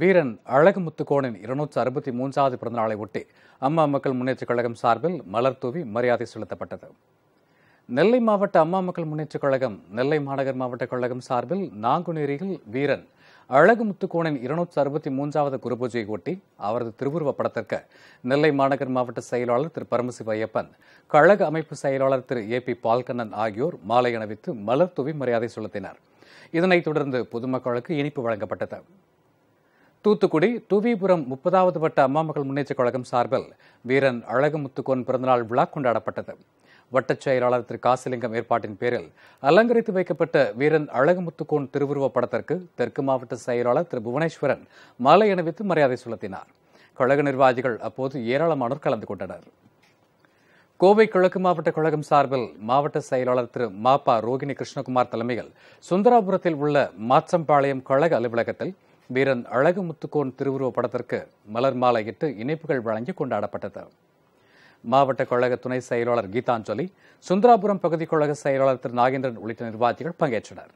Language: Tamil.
வீரன் அழகு அழகுமுத்துக்கோனின் இருநூற்று அறுபத்தி மூன்றாவது பிறந்தநாளை ஒட்டி அம்மா மக்கள் முன்னேற்றக் கழகம் சார்பில் மலர் தூவி மரியாதை செலுத்தப்பட்டது நெல்லை மாவட்ட அம்மா மக்கள் முன்னேற்றக் கழகம் நெல்லை மாநகர் மாவட்ட கழகம் சார்பில் நாங்குநேரியில் வீரன் அழகுமுத்துக்கோனின் இருநூற்று அறுபத்தி மூன்றாவது குருபூஜையை ஒட்டி அவரது திருவுருவப் படத்திற்கு நெல்லை மாநகர் மாவட்ட செயலாளர் திரு பரமசிவையப்பன் கழக அமைப்பு செயலாளர் திரு ஏ பி பால்கண்ணன் ஆகியோர் மாலை அணிவித்து மலர் தூவி மரியாதை செலுத்தினர் இதனைத் தொடர்ந்து பொதுமக்களுக்கு இனிப்பு வழங்கப்பட்டது தூத்துக்குடி துவிபுரம் முப்பதாவது வட்ட அம்மா மகள் முன்னேற்றக் கழகம் சார்பில் வீரன் அழகுமுத்துக்கோன் பிறந்தநாள் விழா கொண்டாடப்பட்டது வட்டச் செயலாளர் திரு காசிலிங்கம் ஏற்பாட்டின் பேரில் அலங்கரித்து வைக்கப்பட்ட வீரன் அழகுமுத்துக்கோன் திருவுருவப் படத்திற்கு தெற்கு மாவட்ட செயலாளர் திரு புவனேஸ்வரன் மாலை அணிவித்து மரியாதை செலுத்தினார் கழக நிர்வாகிகள் அப்போது ஏராளமானோர் கலந்து கொண்டனர் கோவை கிழக்கு மாவட்ட கழகம் சார்பில் மாவட்ட செயலாளர் திரு மாப்பா ரோகிணி கிருஷ்ணகுமார் தலைமையில் சுந்தராபுரத்தில் உள்ள மாச்சம்பாளையம் கழக அலுவலகத்தில் வீரன் அழகுமுத்துக்கோன் திருவுருவ படத்திற்கு மலர் மாலையிட்டு இணைப்புகள் வழங்கி கொண்டாடப்பட்டது மாவட்ட கழக துணை செயலாளர் கீதாஞ்சலி சுந்தராபுரம் பகுதி கழக செயலாளர் திரு நாகேந்திரன் உள்ளிட்ட நிர்வாகிகள் பங்கேற்றனர்